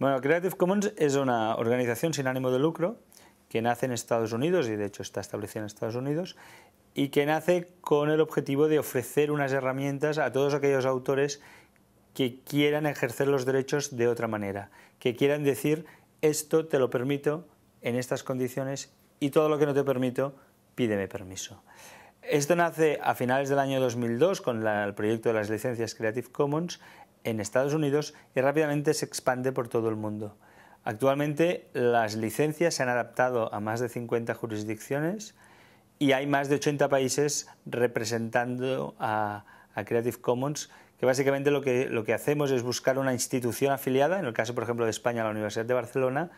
Bueno, Creative Commons es una organización sin ánimo de lucro que nace en Estados Unidos y de hecho está establecida en Estados Unidos y que nace con el objetivo de ofrecer unas herramientas a todos aquellos autores que quieran ejercer los derechos de otra manera, que quieran decir esto te lo permito en estas condiciones y todo lo que no te permito pídeme permiso. Esto nace a finales del año 2002 con el proyecto de las licencias Creative Commons en Estados Unidos y rápidamente se expande por todo el mundo. Actualmente las licencias se han adaptado a más de 50 jurisdicciones y hay más de 80 países representando a, Creative Commons, que básicamente lo que, lo que hacemos es buscar una institución afiliada, en el caso por ejemplo de España, la Universidad de Barcelona,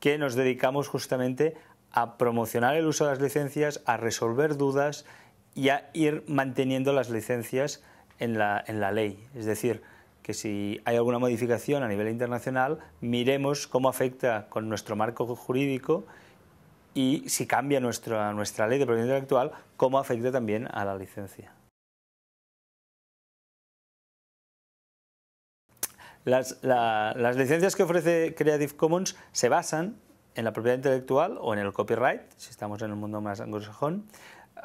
que nos dedicamos justamente a promocionar el uso de las licencias, a resolver dudas y a ir manteniendo las licencias en la, en la ley. Es decir, que si hay alguna modificación a nivel internacional, miremos cómo afecta con nuestro marco jurídico y si cambia nuestra, nuestra ley de propiedad intelectual, cómo afecta también a la licencia. Las, las licencias que ofrece Creative Commons se basan en la propiedad intelectual o en el copyright, si estamos en el mundo más anglosajón,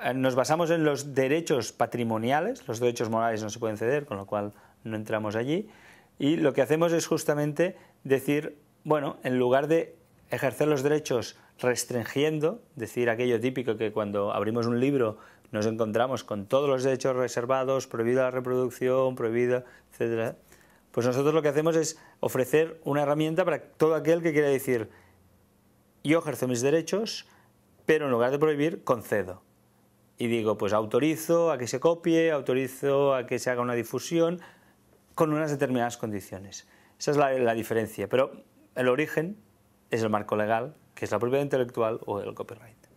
eh, nos basamos en los derechos patrimoniales, los derechos morales no se pueden ceder, con lo cual no entramos allí, y lo que hacemos es justamente decir, bueno, en lugar de ejercer los derechos restringiendo, decir aquello típico que cuando abrimos un libro nos encontramos con todos los derechos reservados, prohibida la reproducción, prohibida, etcétera, pues nosotros lo que hacemos es ofrecer una herramienta para todo aquel que quiera decir, yo ejerzo mis derechos, pero en lugar de prohibir, concedo. Y digo, pues autorizo a que se copie, autorizo a que se haga una difusión, con unas determinadas condiciones. Esa es la, diferencia, pero el origen es el marco legal, que es la propiedad intelectual o el copyright.